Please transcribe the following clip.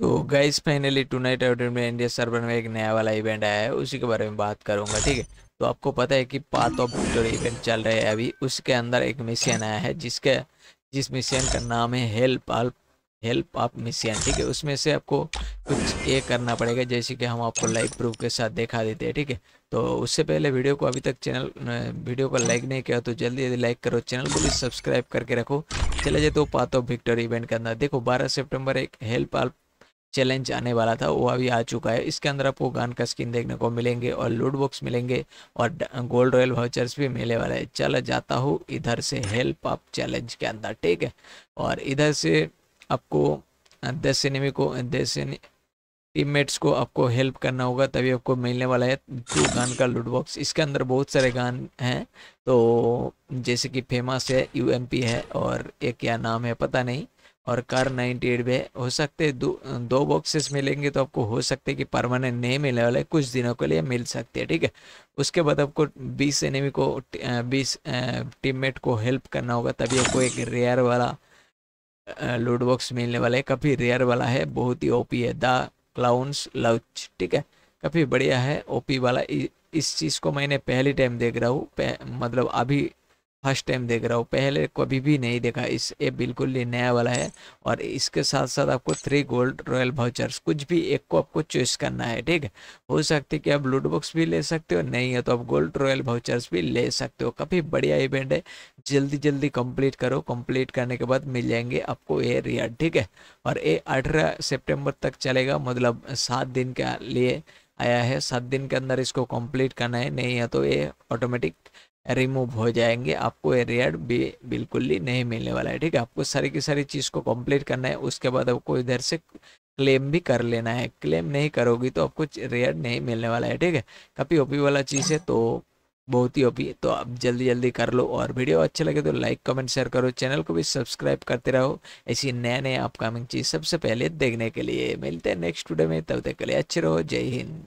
तो guys finally tonight में India server में एक नया वाला इवेंट आया है उसी के बारे में बात करूंगा ठीक है तो आपको पता है कि पाथ ऑफ विक्टोरी इवेंट चल रहे हैं अभी उसके अंदर एक मिशन आया है जिसके जिस मिशन का नाम है हेल्प आल्प हेल्प आप मिशन ठीक है उसमें से आपको कुछ ये करना पड़ेगा जैसे कि हम आपको लाइव प्रूफ के साथ देखा देते हैं ठीक है तो उससे पहले वीडियो को अभी तक चैनल वीडियो को लाइक नहीं किया तो जल्दी जल्दी लाइक करो चैनल को भी सब्सक्राइब करके रखो चले जाए तो पाथ ऑफ विक्टोरी इवेंट के अंदर देखो बारह सेप्टेम्बर एक हेल्प आल्प चैलेंज आने वाला था वो अभी आ चुका है इसके अंदर आपको गान का स्किन देखने को मिलेंगे और लूट बॉक्स मिलेंगे और गोल्ड रॉयल वाउचर्स भी मिलने वाला है चल जाता हूँ इधर से हेल्प अप चैलेंज के अंदर ठीक है और इधर से आपको दस सिनेमी को दस टीममेट्स को आपको हेल्प करना होगा तभी आपको मिलने वाला है टू गान का लूट बॉक्स इसके अंदर बहुत सारे गान हैं तो जैसे कि फेमस है यूएमपी है और एक क्या नाम है पता नहीं और कर 98 में हो सकते दो दो बॉक्सेस मिलेंगे तो आपको हो सकते है कि परमानेंट नहीं मिलने वाले कुछ दिनों के लिए मिल सकते हैं ठीक है उसके बाद आपको 20 एनिमी को 20 टीममेट को हेल्प करना होगा तभी आपको एक रेयर वाला लूट बॉक्स मिलने वाला है काफ़ी रेयर वाला है बहुत ही ओपी है द क्लाउंस लवच ठीक है काफ़ी बढ़िया है ओपी वाला इस चीज़ को मैंने पहली टाइम देख रहा हूँ मतलब अभी फर्स्ट टाइम देख रहा हूँ पहले कभी भी नहीं देखा इस ये बिल्कुल ही नया वाला है और इसके साथ साथ आपको थ्री गोल्ड रॉयल भाउचर्स कुछ भी एक को आपको चॉइस करना है ठीक है हो सकती है कि आप लूट बॉक्स भी ले सकते हो नहीं है तो आप गोल्ड रॉयल भाउचर्स भी ले सकते हो काफ़ी बढ़िया इवेंट है जल्दी जल्दी कंप्लीट करो कंप्लीट करने के बाद मिल जाएंगे आपको ये रियाड ठीक है और ये अठारह सेप्टेम्बर तक चलेगा मतलब सात दिन के लिए आया है सात दिन के अंदर इसको कंप्लीट करना है नहीं है तो ये ऑटोमेटिक रिमूव हो जाएंगे आपको एरियर भी बिल्कुल ही नहीं मिलने वाला है ठीक है आपको सारी की सारी चीज़ को कंप्लीट करना है उसके बाद आपको इधर से क्लेम भी कर लेना है क्लेम नहीं करोगी तो आपको रेयर नहीं मिलने वाला है ठीक है काफ़ी ओपी वाला चीज़ है तो बहुत ही ओपी तो आप जल्दी जल्दी कर लो और वीडियो अच्छे लगे तो लाइक कमेंट शेयर करो चैनल को भी सब्सक्राइब करते रहो ऐसी नए नए अपकमिंग चीज़ सबसे पहले देखने के लिए मिलते हैं नेक्स्ट वीडियो में तब तक के लिए अच्छे रहो जय हिंद